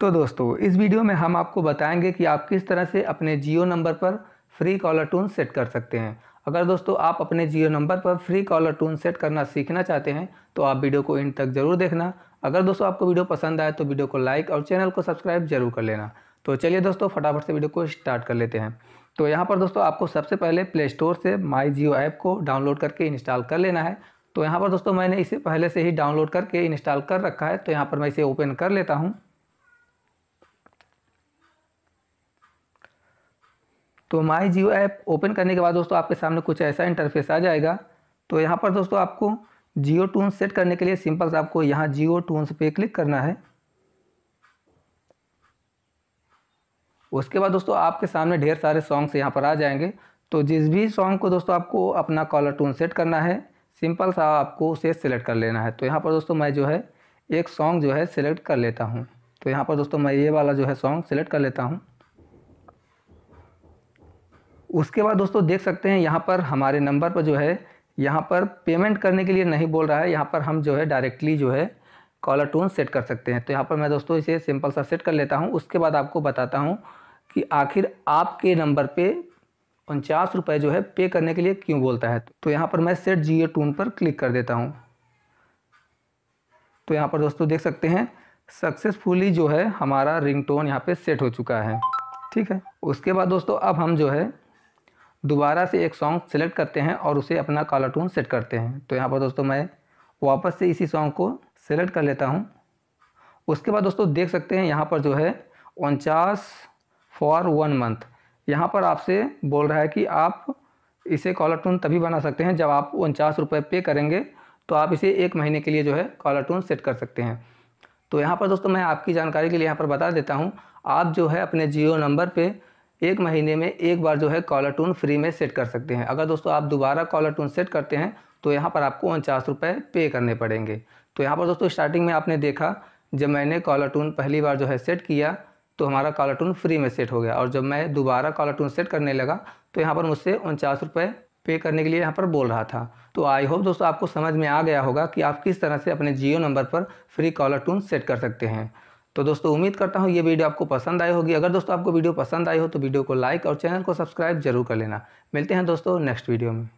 तो दोस्तों इस वीडियो में हम आपको बताएंगे कि आप किस तरह से अपने जियो नंबर पर फ्री कॉलर टून सेट कर सकते हैं अगर दोस्तों आप अपने जियो नंबर पर फ्री कॉलर टून सेट करना सीखना चाहते हैं तो आप वीडियो को इन तक ज़रूर देखना अगर दोस्तों आपको वीडियो पसंद आए तो वीडियो को लाइक और चैनल को सब्सक्राइब जरूर कर लेना तो चलिए दोस्तों फटाफट से वीडियो को स्टार्ट कर लेते हैं तो यहाँ पर दोस्तों आपको सबसे पहले प्ले स्टोर से माई जियो ऐप को डाउनलोड करके इंस्टॉल कर लेना है तो यहाँ पर दोस्तों मैंने इसे पहले से ही डाउनलोड करके इंस्टॉल कर रखा है तो यहाँ पर मैं इसे ओपन कर लेता हूँ तो माई जियो ऐप ओपन करने के बाद दोस्तों आपके सामने कुछ ऐसा इंटरफेस आ जाएगा तो यहाँ पर दोस्तों आपको जियो टून सेट करने के लिए सिंपल से आपको यहाँ जियो टून पे क्लिक करना है उसके बाद दोस्तों आपके सामने ढेर सारे सॉन्ग्स यहाँ पर आ जाएंगे तो जिस भी सॉन्ग को दोस्तों आपको अपना कॉलर टून सेट करना है सिंपल सा आपको उसे सेलेक्ट कर लेना है तो यहाँ पर दोस्तों मैं जो है एक सॉन्ग जो है सेलेक्ट कर लेता हूँ तो यहाँ पर दोस्तों मैं ये वाला जो है सॉन्ग सेलेक्ट कर लेता हूँ उसके बाद दोस्तों देख सकते हैं यहाँ पर हमारे नंबर पर जो है यहाँ पर पेमेंट करने के लिए नहीं बोल रहा है यहाँ पर हम जो है डायरेक्टली जो है कॉलर टोन सेट कर सकते हैं तो यहाँ पर मैं दोस्तों इसे सिंपल सा सेट कर लेता हूँ उसके बाद आपको बताता हूँ कि आखिर आपके नंबर पे उनचास रुपये जो है पे करने के लिए क्यों बोलता है तो यहाँ पर मैं सेट जियो टून पर क्लिक कर देता हूँ तो यहाँ पर दोस्तों देख सकते हैं सक्सेसफुली जो है हमारा रिंग टोन यहाँ पर सेट हो चुका है ठीक है उसके बाद दोस्तों अब हम जो है दोबारा से एक सॉन्ग सेलेक्ट करते हैं और उसे अपना काला टून सेट करते हैं तो यहाँ पर दोस्तों मैं वापस से इसी सॉन्ग को सेलेक्ट कर लेता हूँ उसके बाद दोस्तों देख सकते हैं यहाँ पर जो है उनचास फॉर वन मंथ यहाँ पर आपसे बोल रहा है कि आप इसे कॉलर टून तभी बना सकते हैं जब आप उनचास रुपये पे करेंगे तो आप इसे एक महीने के लिए जो है कॉलर टून सेट कर सकते हैं तो यहाँ पर दोस्तों मैं आपकी जानकारी के लिए यहाँ पर बता देता हूँ आप जो है अपने जियो नंबर पर एक महीने में एक बार जो है कॉलर टून फ्री में सेट कर सकते हैं अगर दोस्तों आप दोबारा कॉलर टून सेट करते हैं तो यहाँ पर आपको उनचास रुपये पे करने पड़ेंगे तो यहाँ पर दोस्तों स्टार्टिंग में आपने देखा जब मैंने कॉलर टून पहली बार जो है सेट किया तो हमारा कॉलर टून फ्री में सेट हो गया और जब मैं दोबारा कॉलर टून सेट करने लगा तो यहाँ पर मुझसे उनचास रुपये पे करने के लिए यहाँ पर बोल रहा था तो आई होप दोस्तों आपको समझ में आ गया होगा कि आप किस तरह से अपने जियो नंबर पर फ्री कॉलर टून सेट कर सकते हैं तो दोस्तों उम्मीद करता हूँ ये वीडियो आपको पसंद आई होगी अगर दोस्तों आपको वीडियो पसंद आई हो तो वीडियो को लाइक और चैनल को सब्सक्राइब जरूर कर लेना मिलते हैं दोस्तों नेक्स्ट वीडियो में